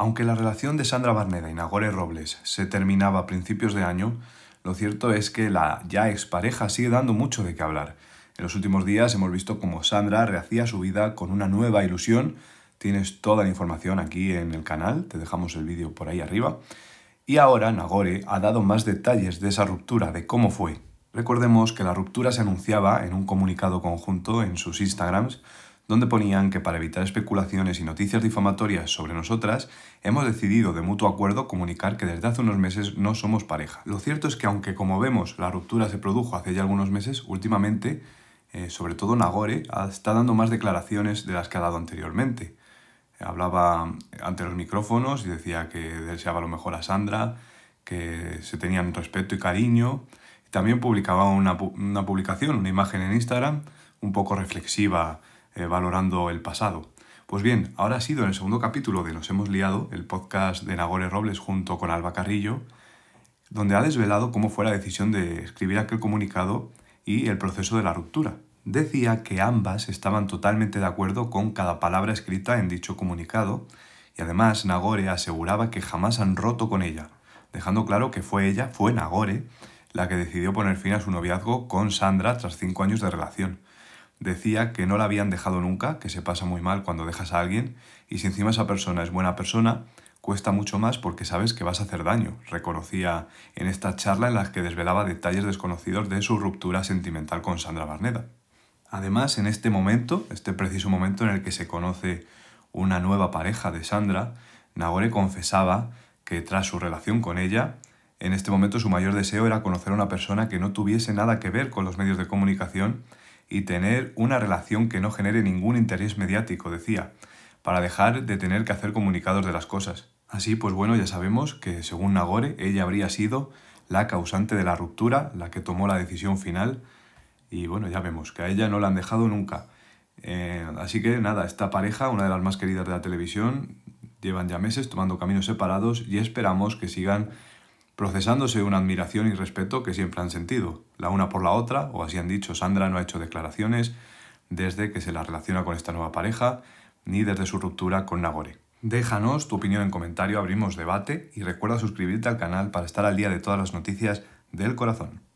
Aunque la relación de Sandra Barneda y Nagore Robles se terminaba a principios de año, lo cierto es que la ya expareja sigue dando mucho de qué hablar. En los últimos días hemos visto cómo Sandra rehacía su vida con una nueva ilusión. Tienes toda la información aquí en el canal, te dejamos el vídeo por ahí arriba. Y ahora Nagore ha dado más detalles de esa ruptura, de cómo fue. Recordemos que la ruptura se anunciaba en un comunicado conjunto en sus Instagrams donde ponían que para evitar especulaciones y noticias difamatorias sobre nosotras, hemos decidido de mutuo acuerdo comunicar que desde hace unos meses no somos pareja. Lo cierto es que aunque como vemos la ruptura se produjo hace ya algunos meses, últimamente, eh, sobre todo Nagore, está dando más declaraciones de las que ha dado anteriormente. Hablaba ante los micrófonos y decía que deseaba lo mejor a Sandra, que se tenían respeto y cariño. También publicaba una, una publicación, una imagen en Instagram, un poco reflexiva eh, valorando el pasado. Pues bien, ahora ha sido en el segundo capítulo de Nos hemos liado, el podcast de Nagore Robles junto con Alba Carrillo, donde ha desvelado cómo fue la decisión de escribir aquel comunicado y el proceso de la ruptura. Decía que ambas estaban totalmente de acuerdo con cada palabra escrita en dicho comunicado y además Nagore aseguraba que jamás han roto con ella, dejando claro que fue ella, fue Nagore, la que decidió poner fin a su noviazgo con Sandra tras cinco años de relación decía que no la habían dejado nunca, que se pasa muy mal cuando dejas a alguien, y si encima esa persona es buena persona, cuesta mucho más porque sabes que vas a hacer daño, reconocía en esta charla en la que desvelaba detalles desconocidos de su ruptura sentimental con Sandra Barneda. Además, en este momento, este preciso momento en el que se conoce una nueva pareja de Sandra, Nagore confesaba que tras su relación con ella, en este momento su mayor deseo era conocer a una persona que no tuviese nada que ver con los medios de comunicación y tener una relación que no genere ningún interés mediático, decía, para dejar de tener que hacer comunicados de las cosas. Así pues bueno, ya sabemos que según Nagore, ella habría sido la causante de la ruptura, la que tomó la decisión final, y bueno, ya vemos que a ella no la han dejado nunca. Eh, así que nada, esta pareja, una de las más queridas de la televisión, llevan ya meses tomando caminos separados y esperamos que sigan procesándose una admiración y respeto que siempre han sentido, la una por la otra, o así han dicho, Sandra no ha hecho declaraciones desde que se la relaciona con esta nueva pareja, ni desde su ruptura con Nagore. Déjanos tu opinión en comentario, abrimos debate y recuerda suscribirte al canal para estar al día de todas las noticias del corazón.